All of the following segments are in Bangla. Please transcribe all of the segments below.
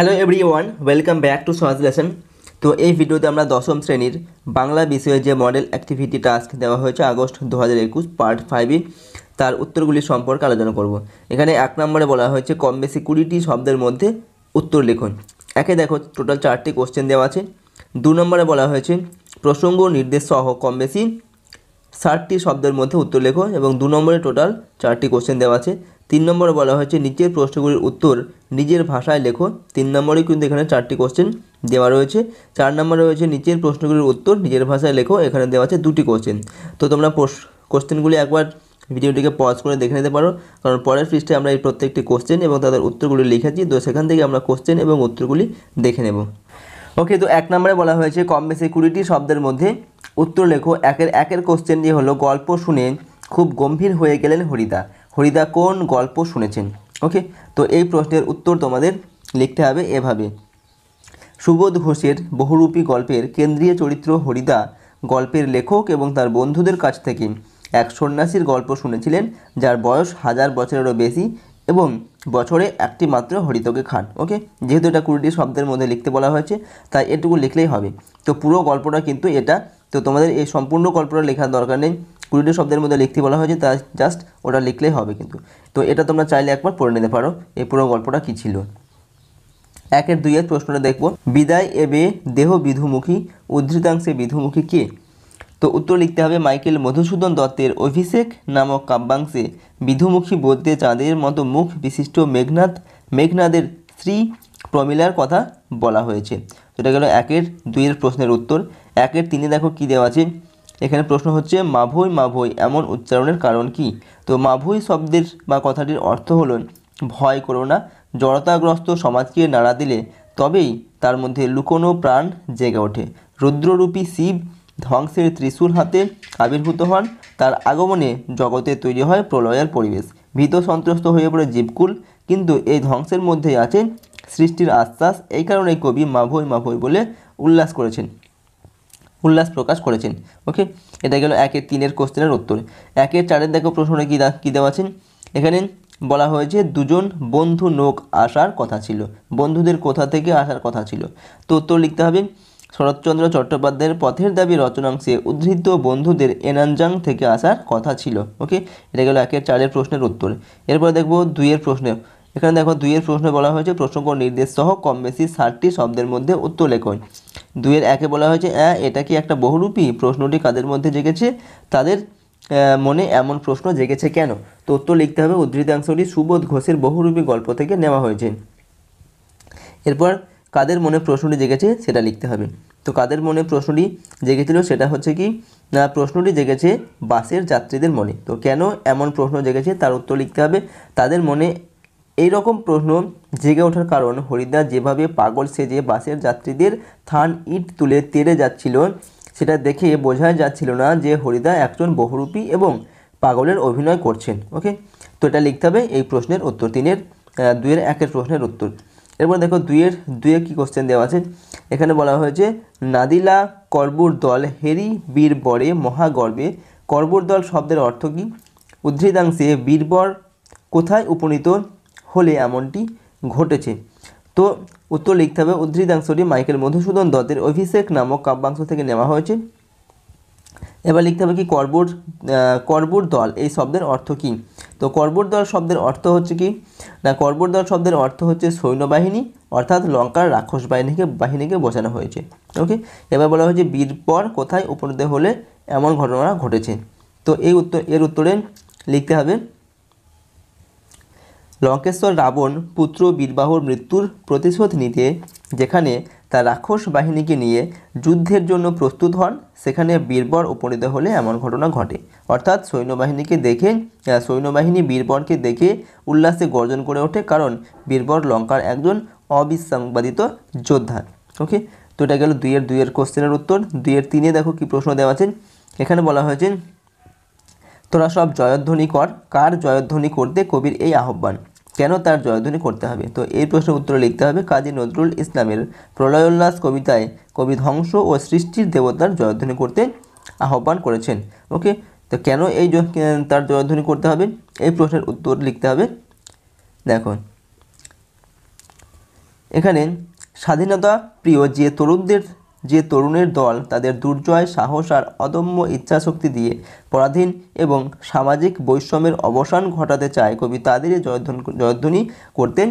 hello everyone welcome back to সহজ লেসন তো এই ভিডিওতে আমরা দশম শ্রেণীর বাংলা বিষয়ে যে মডেল অ্যাক্টিভিটি টাস্ক দেওয়া হয়েছে আগস্ট দু হাজার একুশ পার্ট ফাইভে তার উত্তরগুলি সম্পর্কে আলোচনা করব এখানে এক নম্বরে বলা হয়েছে কম বেশি কুড়িটি শব্দের মধ্যে উত্তর লিখুন একে দেখো টোটাল চারটি কোশ্চেন দেওয়া আছে দু নম্বরে বলা হয়েছে প্রসঙ্গ নির্দেশ সহ কম বেশি ষাটটি শব্দের মধ্যে উত্তর লেখো এবং দু নম্বরে টোটাল চারটি কোশ্চেন দেওয়া আছে তিন নম্বরে বলা হয়েছে নিচের প্রশ্নগুলির উত্তর নিজের ভাষায় লেখো তিন নম্বরে কিন্তু এখানে চারটি কোশ্চেন দেওয়া রয়েছে চার নম্বরে রয়েছে নিচের প্রশ্নগুলির উত্তর নিজের ভাষায় লেখো এখানে দেওয়া আছে দুটি কোশ্চেন তো তোমরা কোশ্চেনগুলি একবার ভিডিওটিকে পজ করে দেখে নিতে পারো কারণ পরের পৃষ্ঠে আমরা এই প্রত্যেকটি কোশ্চেন এবং তাদের উত্তরগুলি লিখেছি তো সেখান থেকে আমরা কোশ্চেন এবং উত্তরগুলি দেখে নেব ওকে তো এক নম্বরে বলা হয়েছে কম বেশি কুড়িটি শব্দের মধ্যে উত্তর লেখো একের একের কোশ্চেনটি হলো গল্প শুনে খুব গম্ভীর হয়ে গেলেন হরিদা হরিদা কোন গল্প শুনেছেন ওকে তো এই প্রশ্নের উত্তর তোমাদের লিখতে হবে এভাবে সুবোধ ঘোষের বহুরূপী গল্পের কেন্দ্রীয় চরিত্র হরিদা গল্পের লেখক এবং তার বন্ধুদের কাছ থেকে এক সন্ন্যাসীর গল্প শুনেছিলেন যার বয়স হাজার বছরেরও বেশি এবং বছরে একটি মাত্র হরিতকে খান ওকে যেহেতু এটা কুড়িটি শব্দের মধ্যে লিখতে বলা হয়েছে তাই এটুকু লিখলেই হবে তো পুরো গল্পটা কিন্তু এটা তো তোমাদের এই সম্পূর্ণ গল্পটা লেখার দরকার নেই কুড়িটি শব্দের মধ্যে লিখতে বলা হয়েছে তা জাস্ট ওটা লিখলেই হবে কিন্তু তো এটা তোমরা চাইলে একবার পড়ে নিতে পারো এই পুরো গল্পটা কী ছিল একের দুইয়ের প্রশ্নটা দেখব বিদায় এবে দেহ বিধুমুখী উদ্ধৃতাংশে বিধুমুখী কে তো উত্তর লিখতে হবে মাইকেল মধুসূদন দত্তের অভিষেক নামক কাব্যাংশে বিধুমুখী বলতে চাঁদের মতো মুখ বিশিষ্ট মেঘনাথ মেঘনাদের স্ত্রী প্রমিলার কথা বলা হয়েছে এটা গেল একের দুইয়ের প্রশ্নের উত্তর একের তিনে দেখো কী দেওয়া আছে এখানে প্রশ্ন হচ্ছে মাভই মাভই এমন উচ্চারণের কারণ কি তো মাভই শব্দের বা কথাটির অর্থ হলো ভয় করো না জড়তাগ্রস্ত সমাজকে নাড়া দিলে তবেই তার মধ্যে লুকোনো প্রাণ জেগে ওঠে রুদ্ররূপী শিব ধ্বংসের ত্রিশূল হাতে আবির্ভূত হন তার আগমনে জগতে তৈরি হয় প্রলয়ের পরিবেশ ভীত সন্ত্রস্ত হয়ে পড়ে জীবকুল কিন্তু এই ধ্বংসের মধ্যেই আছে সৃষ্টির আশ্বাস এই কারণে কবি মাভই মাভই বলে উল্লাস করেছেন উল্লাস প্রকাশ করেছেন ওকে এটা গেল একের তিনের কোশ্চেনের উত্তর একের চারের দেখো প্রশ্নটা কী কী দেওয়া আছে এখানে বলা হয়েছে দুজন বন্ধু নৌক আসার কথা ছিল বন্ধুদের কোথা থেকে আসার কথা ছিল তো উত্তর লিখতে হবে শরৎচন্দ্র চট্টোপাধ্যায়ের পথের দাবি রচনাংশে উদ্ধৃত বন্ধুদের এনানজাং থেকে আসার কথা ছিল ওকে এটা গেল একের চারের প্রশ্নের উত্তর এরপরে দেখব দুইয়ের প্রশ্নের এখানে দেখো দুইয়ের প্রশ্ন বলা হয়েছে প্রশ্ন কোন নির্দেশ সহ কম বেশি ষাটটি শব্দের মধ্যে উত্তর লেখন দুইয়ের একে বলা হয়েছে অ্যা এটা কি একটা বহুরূপী প্রশ্নটি কাদের মধ্যে জেগেছে তাদের মনে এমন প্রশ্ন জেগেছে কেন তো উত্তর লিখতে হবে উদ্ধৃতাংশটি সুবোধ ঘোষের বহুরূপী গল্প থেকে নেওয়া হয়েছে এরপর কাদের মনে প্রশ্নটি জেগেছে সেটা লিখতে হবে তো কাদের মনে প্রশ্নটি জেগেছিল সেটা হচ্ছে কি না প্রশ্নটি জেগেছে বাসের যাত্রীদের মনে তো কেন এমন প্রশ্ন জেগেছে তার উত্তর লিখতে হবে তাদের মনে এই রকম প্রশ্ন জেগে ওঠার কারণ হরিদা যেভাবে পাগল সেজে বাসের যাত্রীদের থান ইট তুলে তেড়ে যাচ্ছিল সেটা দেখে বোঝা যাচ্ছিল না যে হরিদা একজন বহুরূপী এবং পাগলের অভিনয় করছেন ওকে তো এটা লিখতে হবে এই প্রশ্নের উত্তর তিনের দুইয়ের একের প্রশ্নের উত্তর এরপর দেখো দুইয়ের দুয়ে কি কোশ্চেন দেওয়া আছে এখানে বলা হয়েছে নাদিলা করবুর দল হেরি বীর বরে মহাগর্বে করবুর দল শব্দের অর্থ কী উদ্ধৃতাংশে বীরবর কোথায় উপনীত হলে এমনটি ঘটেছে তো উত্তর লিখতে হবে উদ্ধৃতাংশটি মাইকেল মধুসূদন দত্তের অভিষেক নামক কাব্যাংশ থেকে নেওয়া হয়েছে এবার লিখতে হবে কি কর্বর কর্বর দল এই শব্দের অর্থ কী তো কর্বর দল শব্দের অর্থ হচ্ছে কি না কর্বর দল শব্দের অর্থ হচ্ছে সৈন্যবাহিনী অর্থাৎ লঙ্কার রাক্ষস বাহিনীকে বাহিনীকে বোঝানো হয়েছে ওকে এবার বলা হয়েছে বীরপর কোথায় উপনীত হলে এমন ঘটনা ঘটেছে তো এই উত্তর এর উত্তরে লিখতে হবে লঙ্কেশ্বর রাবণ পুত্র বীরবাহুর মৃত্যুর প্রতিশোধ নিতে যেখানে তার রাক্ষস বাহিনীকে নিয়ে যুদ্ধের জন্য প্রস্তুত হন সেখানে বীরবর উপনীত হলে এমন ঘটনা ঘটে অর্থাৎ সৈন্যবাহিনীকে দেখে সৈন্যবাহিনী বীরবরকে দেখে উল্লাসে গর্জন করে ওঠে কারণ বীরবর লঙ্কার একজন অবিসংবাদিত যোদ্ধা ওকে তো এটা গেল দুইয়ের দুইয়ের কোশ্চেনের উত্তর দুইয়ের তিনে দেখো কি প্রশ্ন দেওয়া আছেন এখানে বলা হয়েছে তোরা সব জয়ধ্বনি কর কার জয়ধ্বনি করতে কবির এই আহ্বান কেন তার জয়ধ্বনি করতে হবে তো এই প্রশ্নের উত্তর লিখতে হবে কাজী নজরুল ইসলামের প্রলয়োল্লাস কবিতায় কবি ধ্বংস ও সৃষ্টির দেবতার জয়ধ্বনি করতে আহ্বান করেছেন ওকে তো কেন এই তার জয়ধ্বনি করতে হবে এই প্রশ্নের উত্তর লিখতে হবে দেখো এখানে স্বাধীনতা প্রিয় যে তরুণদের যে তরুণের দল তাদের দুর্জয় সাহস আর অদম্য ইচ্ছাশক্তি দিয়ে পরাধীন এবং সামাজিক বৈষম্যের অবসান ঘটাতে চায় কবি তাদেরই জয়ধ্বন জয়ধ্বনি করতে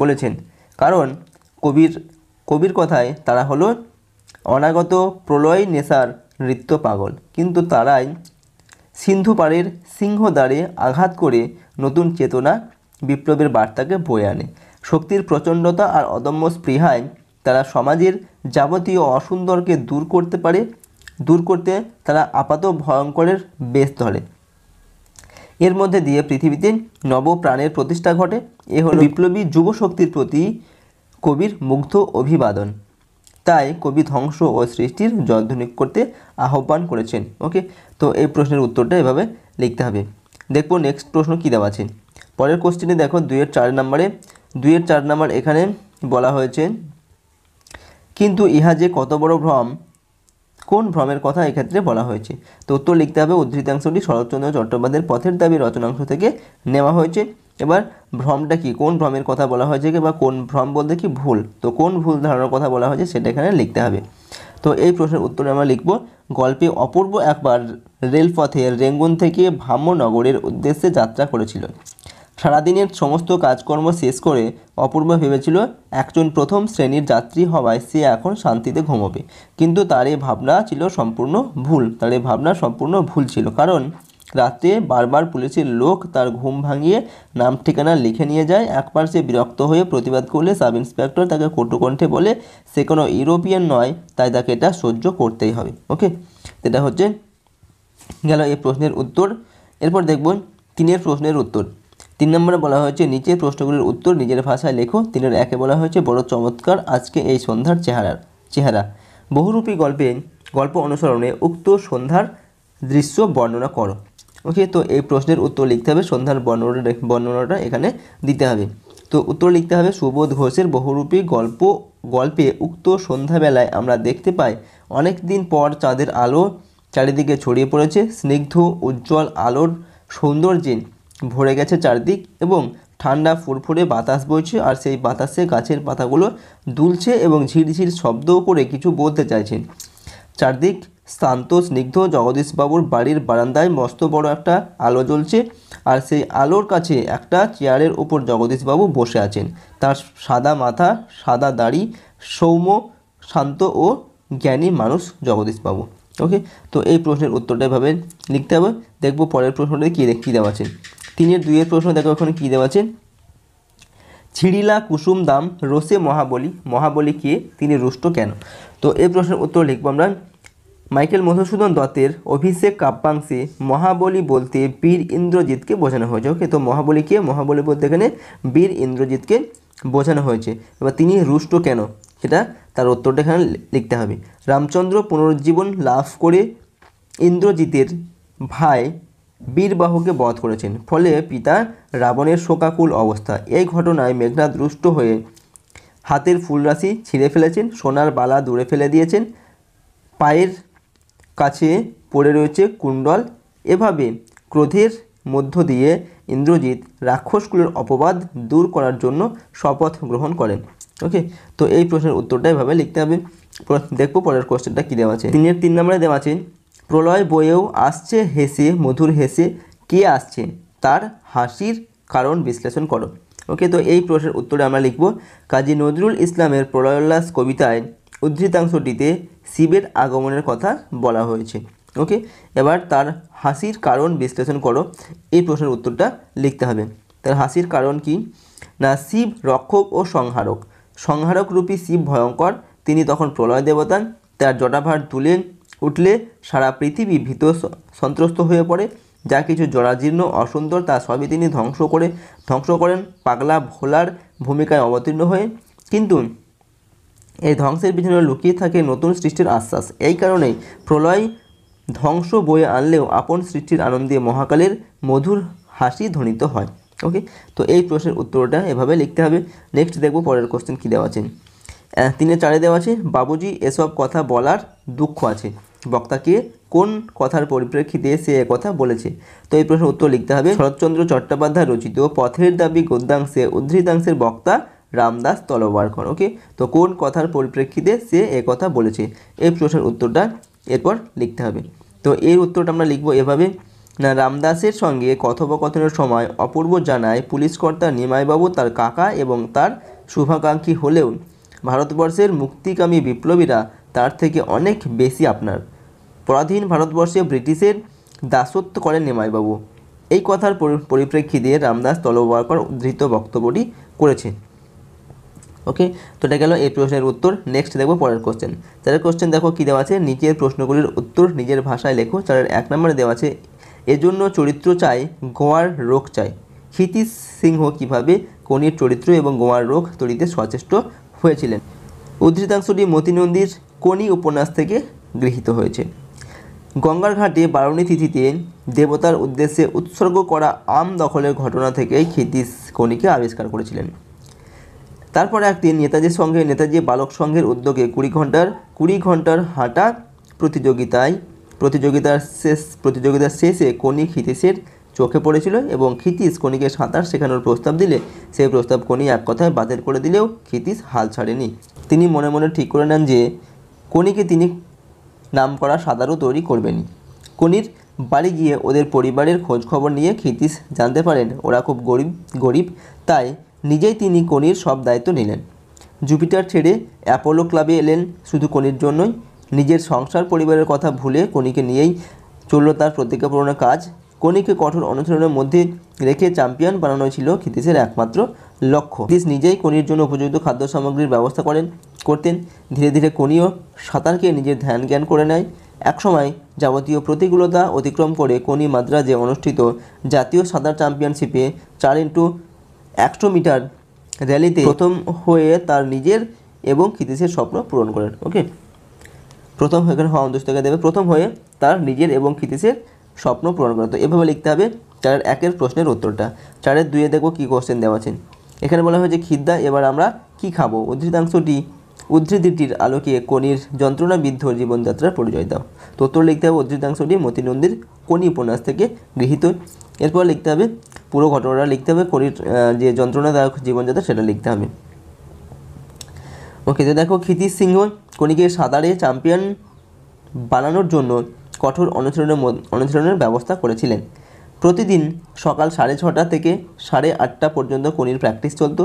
বলেছেন কারণ কবির কবির কথায় তারা হলো অনাগত প্রলয় নেশার নৃত্য পাগল কিন্তু তারাই সিন্ধু পাড়ের সিংহ দ্বারে আঘাত করে নতুন চেতনা বিপ্লবের বার্তাকে বয়ে আনে শক্তির প্রচণ্ডতা আর অদম্য স্পৃহায় তারা সমাজের যাবতীয় অসুন্দরকে দূর করতে পারে দূর করতে তারা আপাত ভয়ঙ্করের বেশ ধরে এর মধ্যে দিয়ে পৃথিবীতে নব প্রাণের প্রতিষ্ঠা ঘটে এ হল বিপ্লবী যুব শক্তির প্রতি কবির মুগ্ধ অভিবাদন তাই কবি ধ্বংস ও সৃষ্টির যন্ত্রণী করতে আহ্বান করেছেন ওকে তো এই প্রশ্নের উত্তরটা এভাবে লিখতে হবে দেখবো নেক্সট প্রশ্ন কী দেওয়া আছে পরের কোশ্চেনে দেখো দুইয়ের চার নম্বরে দুইয়ের চার নম্বর এখানে বলা হয়েছে কিন্তু ইহা যে কত বড় ভ্রম কোন ভ্রমের কথা এক্ষেত্রে বলা হয়েছে তো উত্তর লিখতে হবে উদ্ধৃতাংশটি শরৎচন্দ্র চট্টোপাধ্যায়ের পথের দাবি রচনাংশ থেকে নেওয়া হয়েছে এবার ভ্রমটা কি কোন ভ্রমের কথা বলা হয়েছে বা কোন ভ্রম বলতে কি ভুল তো কোন ভুল ধারণার কথা বলা হয়েছে সেটা এখানে লিখতে হবে তো এই প্রশ্নের উত্তরে আমরা লিখব গল্পে অপূর্ব একবার রেলপথে রেঙ্গুন থেকে ভ্রাম্যনগরের উদ্দেশ্যে যাত্রা করেছিল সারাদিনের সমস্ত কাজকর্ম শেষ করে অপূর্ব ভেবেছিল একজন প্রথম শ্রেণীর যাত্রী হওয়ায় সে এখন শান্তিতে ঘুমোবে কিন্তু তার এই ভাবনা ছিল সম্পূর্ণ ভুল তার এই ভাবনা সম্পূর্ণ ভুল ছিল কারণ রাত্রে বারবার পুলিশের লোক তার ঘুম ভাঙিয়ে নাম ঠিকানা লিখে নিয়ে যায় একবার সে বিরক্ত হয়ে প্রতিবাদ করলে সাব ইন্সপেক্টর তাকে কণ্ঠে বলে সে কোনো ইউরোপিয়ান নয় তাই তাকে এটা সহ্য করতেই হবে ওকে এটা হচ্ছে গেল এই প্রশ্নের উত্তর এরপর দেখব তিনের প্রশ্নের উত্তর তিন নম্বরে বলা হয়েছে নিচে প্রশ্নগুলির উত্তর নিজের ভাষায় লেখো তিনের একে বলা হয়েছে বড় চমৎকার আজকে এই সন্ধ্যার চেহারার চেহারা বহুরূপী গল্পে গল্প অনুসরণে উক্ত সন্ধ্যার দৃশ্য বর্ণনা করো ওকে তো এই প্রশ্নের উত্তর লিখতে হবে সন্ধ্যার বর্ণনা বর্ণনাটা এখানে দিতে হবে তো উত্তর লিখতে হবে সুবোধ ঘোষের বহুরূপী গল্প গল্পে উক্ত সন্ধ্যাবেলায় আমরা দেখতে পাই অনেক দিন পর চাঁদের আলো চারিদিকে ছড়িয়ে পড়েছে স্নিগ্ধ উজ্জ্বল আলোর সৌন্দর্যে ভরে গেছে চারদিক এবং ঠান্ডা ফুরফুরে বাতাস বইছে আর সেই বাতাসে গাছের পাতাগুলো দুলছে এবং ঝিরঝির শব্দও করে কিছু বলতে চাইছে চারদিক শান্ত স্নিগ্ধ জগদীশবাবুর বাড়ির বারান্দায় মস্ত বড় একটা আলো জ্বলছে আর সেই আলোর কাছে একটা চেয়ারের ওপর জগদীশবাবু বসে আছেন তার সাদা মাথা সাদা দাড়ি সৌম্য শান্ত ও জ্ঞানী মানুষ জগদীশবাবু ওকে তো এই প্রশ্নের উত্তরটা এভাবে লিখতে হবে দেখবো পরের প্রশ্নটা কী কী দেওয়া আছে তিনের দুইয়ের প্রশ্ন দেখো ওখানে কী দেওয়া আছে ছিড়িলা কুসুম দাম রোসে মহাবলী মহাবলী কে তিনি রুষ্ট কেন তো এই প্রশ্নের উত্তর লিখব আমরা মাইকেল মধুসূদন দত্তের অভিষেক কাব্যাংশে মহাবলী বলতে বীর ইন্দ্রজিৎকে বোঝানো হয়েছে ওকে তো কে মহাবলী বলতে এখানে বীর ইন্দ্রজিৎকে বোঝানো হয়েছে এবার তিনি রুষ্ট কেন সেটা তার উত্তরটা এখানে লিখতে হবে রামচন্দ্র পুনরুজ্জীবন লাভ করে ইন্দ্রজিতের ভাই বীরবাহুকে বধ করেছেন ফলে পিতা রাবণের শোকাকুল অবস্থা এই ঘটনায় মেঘনাথ রুষ্ট হয়ে হাতের ফুলরাশি ছিঁড়ে ফেলেছেন সোনার বালা দূরে ফেলে দিয়েছেন পায়ের কাছে পড়ে রয়েছে কুণ্ডল এভাবে ক্রোধের মধ্য দিয়ে ইন্দ্রজিৎ রাক্ষসগুলোর অপবাদ দূর করার জন্য শপথ গ্রহণ করেন ওকে তো এই প্রশ্নের উত্তরটা এভাবে লিখতে হবে দেখবো পরের কোশ্চেনটা কী দেওয়া আছে তিনের তিন নম্বরে দেওয়া আছে প্রলয় বয়েও আসছে হেসে মধুর হেসে কে আসছে তার হাসির কারণ বিশ্লেষণ করো ওকে তো এই প্রশ্নের উত্তরে আমরা লিখব কাজী নজরুল ইসলামের প্রলয়োল্লাস কবিতায় উদ্ধৃতাংশটিতে শিবের আগমনের কথা বলা হয়েছে ওকে এবার তার হাসির কারণ বিশ্লেষণ করো এই প্রশ্নের উত্তরটা লিখতে হবে তার হাসির কারণ কি না শিব রক্ষক ও সংহারক সংহারক রূপী শিব ভয়ঙ্কর তিনি তখন প্রলয় দেবতা তার জটাভার তুলেন উঠলে সারা পৃথিবী ভীত সন্ত্রস্ত হয়ে পড়ে যা কিছু জরাজীর্ণ অসুন্দর তা সবই তিনি ধ্বংস করে ধ্বংস করেন পাগলা ভোলার ভূমিকায় অবতীর্ণ হয়ে কিন্তু এই ধ্বংসের পিছনে লুকিয়ে থাকে নতুন সৃষ্টির আশ্বাস এই কারণেই প্রলয় ধ্বংস বয়ে আনলেও আপন সৃষ্টির আনন্দে মহাকালের মধুর হাসি ধ্বনিত হয় ওকে তো এই প্রশ্নের উত্তরটা এভাবে লিখতে হবে নেক্সট দেখবো পরের কোশ্চেন কী দেওয়া আছে তিনে চারে দেওয়া আছে বাবুজি এসব কথা বলার দুঃখ আছে বক্তাকে কোন কথার পরিপ্রেক্ষিতে সে কথা বলেছে তো এই প্রশ্নের উত্তর লিখতে হবে শরৎচন্দ্র চট্টোপাধ্যায় রচিত পথের দাবি গদ্যাংশে উদ্ধৃতাংশের বক্তা রামদাস তলোয়ারকর ওকে তো কোন কথার পরিপ্রেক্ষিতে সে কথা বলেছে এই প্রশ্নের উত্তরটা এরপর লিখতে হবে তো এর উত্তরটা আমরা লিখবো এভাবে না রামদাসের সঙ্গে কথোপকথনের সময় অপূর্ব জানায় পুলিশকর্তা নিমাইবাবু তার কাকা এবং তার শুভাকাঙ্ক্ষী হলেও ভারতবর্ষের মুক্তিকামী বিপ্লবীরা তার থেকে অনেক বেশি আপনার পরাধীন ভারতবর্ষে ব্রিটিশের দাসত্ব করেন নেমাইবাবু এই কথার পরিপ্রেক্ষি দিয়ে রামদাস তলবারকর উদ্ধৃত বক্তব্যটি করেছেন ওকে তো এটা গেল এই প্রশ্নের উত্তর নেক্সট দেখবো পরের কোশ্চেন চারের কোশ্চেন দেখো কী দেওয়া আছে নিচের প্রশ্নগুলির উত্তর নিজের ভাষায় লেখো চারের এক নম্বরে দেওয়া আছে এজন্য চরিত্র চাই গোয়ার রোগ চাই ক্ষিতি সিংহ কীভাবে কনির চরিত্র এবং গোয়ার রোগ তৈরিতে সচেষ্ট হয়েছিলেন উদ্ধৃতাংশটি মতিনন্দীর কোনি উপন্যাস থেকে গৃহীত হয়েছে গঙ্গার ঘাটে বারুণী তিথিতে দেবতার উদ্দেশ্যে উৎসর্গ করা আম দখলের ঘটনা থেকেই ক্ষিতিশ কোনিকে আবিষ্কার করেছিলেন তারপরে একদিন নেতাজির সঙ্গে নেতাজি বালক সংঘের উদ্যোগে কুড়ি ঘন্টার কুড়ি ঘন্টার হাঁটা প্রতিযোগিতায় প্রতিযোগিতার শেষ প্রতিযোগিতার শেষে কোনি ক্ষিতিশের চোখে পড়েছিল এবং ক্ষিতিশ কোনিকে সাঁতার শেখানোর প্রস্তাব দিলে সেই প্রস্তাব কোনি এক কথায় বাতিল করে দিলেও ক্ষিতিশ হাল ছাড়েনি তিনি মনে মনে ঠিক করে নেন যে কনিকে তিনি নাম করা সাঁতারও তৈরি করবেনই কনির বাড়ি গিয়ে ওদের পরিবারের খোঁজ খবর নিয়ে ক্ষিতিস জানতে পারেন ওরা খুব গরিব গরিব তাই নিজেই তিনি কনির সব দায়িত্ব নিলেন জুপিটার ছেড়ে অ্যাপোলো ক্লাবে এলেন শুধু কনির জন্যই নিজের সংসার পরিবারের কথা ভুলে কনিকে নিয়েই চলল তার প্রতিজ্ঞাপূরণের কাজ কনিকে কঠোর অনুশীলনের মধ্যে রেখে চ্যাম্পিয়ন বানানো ছিল ক্ষিতিসের একমাত্র লক্ষ্য দিস নিজেই কনির জন্য উপযুক্ত খাদ্য সামগ্রীর ব্যবস্থা করেন করতেন ধীরে ধীরে কনিও সাঁতারকে নিজের ধ্যান জ্ঞান করে নেয় একসময় যাবতীয় প্রতিকূলতা অতিক্রম করে কনি মাদ্রাজে অনুষ্ঠিত জাতীয় সাঁতার চ্যাম্পিয়নশিপে চার ইন্টু একশো মিটার র্যালিতে প্রথম হয়ে তার নিজের এবং কৃতিশের স্বপ্ন পূরণ করেন ওকে প্রথম হয়ে এখানে হওয়া অন্তস্থকে দেবে প্রথম হয়ে তার নিজের এবং কৃতিশের স্বপ্ন পূরণ করেন তো এভাবে লিখতে হবে চারের একের প্রশ্নের উত্তরটা চারের দুইয়ে দেখবো কী কোশ্চেন দেওয়া আছেন এখানে বলা হয়েছে খিদ্দা এবার আমরা কি খাবো উদ্ধৃতাংশটি উদ্ধৃতিটির আলোকে কনির যন্ত্রণাবিদ্ধ জীবনযাত্রার পরিচয় দাও তো উত্তর লিখতে হবে উদ্ধৃতাংশটি মতিনন্দীর কনি উপন্যাস থেকে গৃহীত এরপর লিখতে হবে পুরো ঘটনাটা লিখতে হবে কনির যে যন্ত্রণাদায়ক জীবনযাত্রা সেটা লিখতে হবে ওকে তো দেখো ক্ষিতিশ সিংহ কনিকে সাঁতারে চ্যাম্পিয়ন বানানোর জন্য কঠোর অনুশীলনের অনুশীলনের ব্যবস্থা করেছিলেন প্রতিদিন সকাল সাড়ে ছটা থেকে সাড়ে আটটা পর্যন্ত কোনির প্র্যাকটিস চলত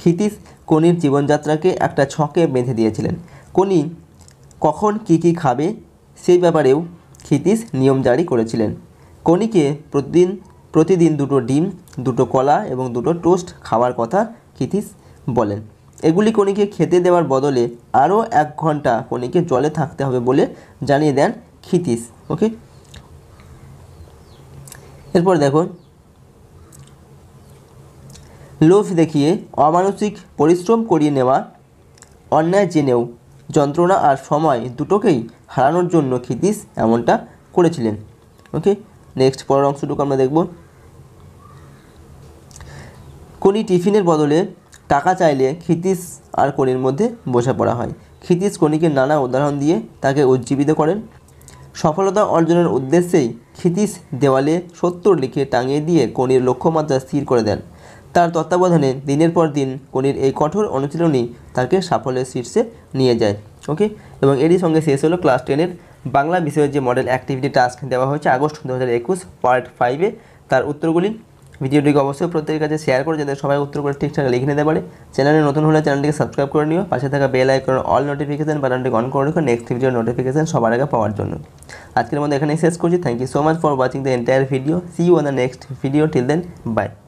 ক্ষিতিশ কোনির জীবনযাত্রাকে একটা ছকে বেঁধে দিয়েছিলেন কোনি কখন কি কি খাবে সেই ব্যাপারেও ক্ষিতিশ নিয়ম জারি করেছিলেন কোনিকে প্রতিদিন প্রতিদিন দুটো ডিম দুটো কলা এবং দুটো টোস্ট খাওয়ার কথা ক্ষিতিশ বলেন এগুলি কোনিকে খেতে দেওয়ার বদলে আরও এক ঘন্টা কোনিকে জলে থাকতে হবে বলে জানিয়ে দেন ক্ষিতিশ ওকে এরপর দেখো লোভ দেখিয়ে অমানসিক পরিশ্রম করিয়ে নেওয়া অন্যায় জেনেও যন্ত্রণা আর সময় দুটোকেই হারানোর জন্য ক্ষিতিশ এমনটা করেছিলেন ওকে নেক্সট পরের অংশটুকু আমরা দেখব কোনি টিফিনের বদলে টাকা চাইলে ক্ষিতিশ আর কোনির মধ্যে পড়া হয় ক্ষিতিশ কোনিকে নানা উদাহরণ দিয়ে তাকে উজ্জীবিত করেন সফলতা অর্জনের উদ্দেশ্যেই ক্ষিতিস দেওয়ালে সত্তর লিখে টাঙিয়ে দিয়ে কনির লক্ষ্যমাত্রা স্থির করে দেন তার তত্ত্বাবধানে দিনের পর দিন কনির এই কঠোর অনুশীলনই তাকে সাফল্যের শীর্ষে নিয়ে যায় ওকে এবং এরই সঙ্গে শেষ হলো ক্লাস টেনের বাংলা বিষয়ের যে মডেল অ্যাক্টিভিটি টাস্ক দেওয়া হয়েছে আগস্ট দু হাজার একুশ পার্ট ফাইভে তার উত্তরগুলি ভিডিওটিকে অবশ্যই প্রত্যেকের কাছে শেয়ার করে যাতে সবাই উত্তর করে ঠিকঠাক লিখে নিতে পারে চ্যানেলে নতুন হলে চ্যানেলটিকে সাবস্ক্রাইব করে নিও পাশে থাকা বেল আইকন অল নোটিফিকেশান বাটনটি অন করে রেখো নেক্সট ভিডিও নোটিফিকেশান সবার আগে পাওয়ার জন্য আজকের মধ্যে এখানেই শেষ করছি thank you so much for watching the entire video see you on the next video till then by